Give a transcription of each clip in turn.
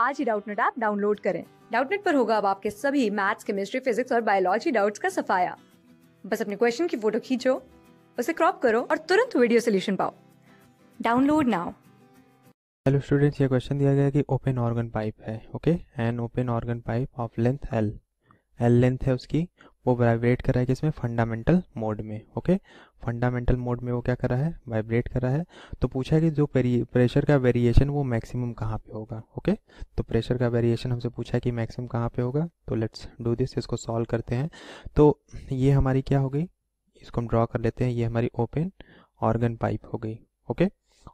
आज ही Doubtnut app download करें डाउटनेट पर होगा अब आपके सभी मैथ्स केमिस्ट्री फिजिक्स और बायोलॉजी डाउट्स का सफाया बस अपने क्वेश्चन की फोटो खींचो उसे क्रॉप करो और तुरंत वीडियो सोल्यूशन पाओ डाउनलोड नाउ हेलो स्टूडेंट्स ये क्वेश्चन दिया गया कि ओपन ऑर्गन पाइप है okay an open organ pipe of length L L length है उसकी वो वाइब्रेट कर रहा है इसमें फंडामेंटल मोड में ओके फंडामेंटल मोड में वो क्या कर रहा है वाइब्रेट कर रहा है तो पूछा है कि जो प्रेशर का वेरिएशन वो मैक्सिमम कहाँ पे होगा ओके तो प्रेशर का वेरिएशन हमसे पूछा है कि मैक्सिमम कहाँ पे होगा तो लेट्स डू दिस इसको सॉल्व करते हैं तो ये हमारी क्या हो गई इसको हम ड्रॉ कर लेते हैं ये हमारी ओपन ऑर्गन पाइप हो गई ओके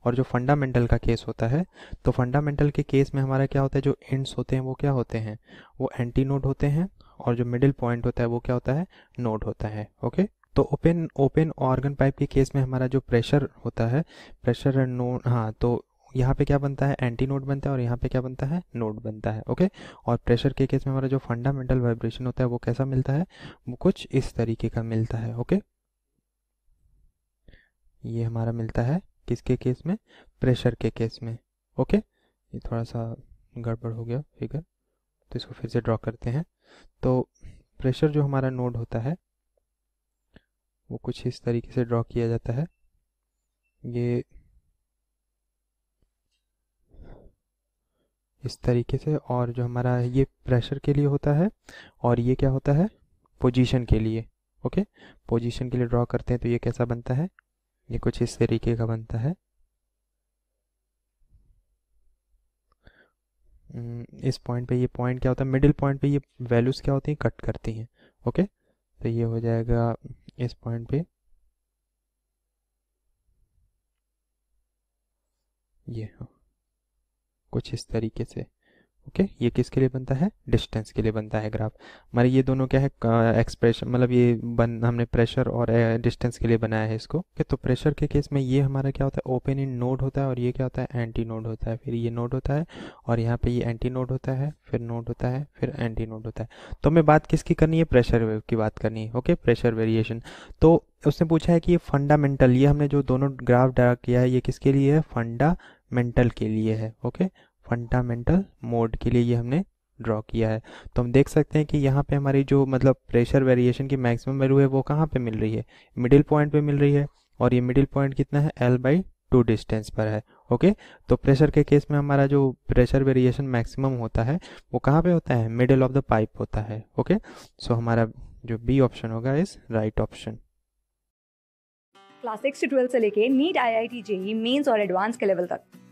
और जो फंडामेंटल का केस होता है तो फंडामेंटल के केस में हमारा क्या होता है जो एंड्स होते हैं वो क्या होते हैं वो एंटी नोड होते हैं और जो मिडिल पॉइंट होता है वो क्या होता है नोड होता है ओके तो ओपन ओपन ऑर्गन पाइप के केस में हमारा जो प्रेशर होता है प्रेशर नोड हाँ तो यहाँ पे क्या बनता है एंटी नोड बनता है और यहाँ पे क्या बनता है नोड बनता है ओके और प्रेशर के केस में हमारा जो फंडामेंटल वाइब्रेशन होता है वो कैसा मिलता है वो कुछ इस तरीके का मिलता है ओके ये हमारा मिलता है किसके केस में प्रेशर के केस में ओके ये थोड़ा सा गड़बड़ हो गया फिगर तो इसको फिर से ड्रॉ करते हैं तो प्रेशर जो हमारा नोड होता है वो कुछ इस तरीके से ड्रॉ किया जाता है ये इस तरीके से और जो हमारा ये प्रेशर के लिए होता है और ये क्या होता है पोजीशन के लिए ओके पोजीशन के लिए ड्रॉ करते हैं तो ये कैसा बनता है ये कुछ इस तरीके का बनता है हम्म, इस पॉइंट पे ये पॉइंट क्या होता है मिडिल पॉइंट पे ये वैल्यूज़ क्या होती हैं कट करती हैं ओके तो ये हो जाएगा इस पॉइंट पे ये हो हाँ, कुछ इस तरीके से ओके okay, ये किसके लिए बनता है डिस्टेंस के लिए बनता है ग्राफ हमारे ये दोनों क्या है एक्सप्रेशन मतलब ये बन हमने प्रेशर और डिस्टेंस के लिए बनाया है इसको okay, तो प्रेशर के केस में ये हमारा क्या होता है ओपन इन नोड होता है और ये क्या होता है एंटी नोड होता है फिर ये नोड होता है और यहाँ पे ये एंटी नोड होता है फिर नोड होता है फिर एंटी नोड होता है तो हमें बात किसकी करनी है प्रेशर वेव की बात करनी है ओके प्रेशर वेरिएशन तो उसने पूछा है कि ये फंडामेंटल ये हमने जो दोनों ग्राफ ड्रा किया है ये किसके लिए है फंडामेंटल के लिए है ओके फंडामेंटल मोड के लिए ये हमने ड्रॉ किया है तो हम देख सकते हैं कि यहाँ पे हमारी जो मतलब प्रेशर वेरिएशन की मैक्सिमम वैल्यू है वो कहाँ पे मिल रही है मिडिल पॉइंट पे मिल रही है और ये मिडिल पॉइंट कितना है एल बाई टू डिस्टेंस पर है ओके तो प्रेशर के केस में हमारा जो प्रेशर वेरिएशन मैक्सिमम होता है वो कहाँ पे होता है मिडिल ऑफ द पाइप होता है ओके सो so, हमारा जो बी ऑप्शन होगा is right option class six से ट्वेल्थ से लेके NEET I I T JEE mains और एडवांस के लेवल तक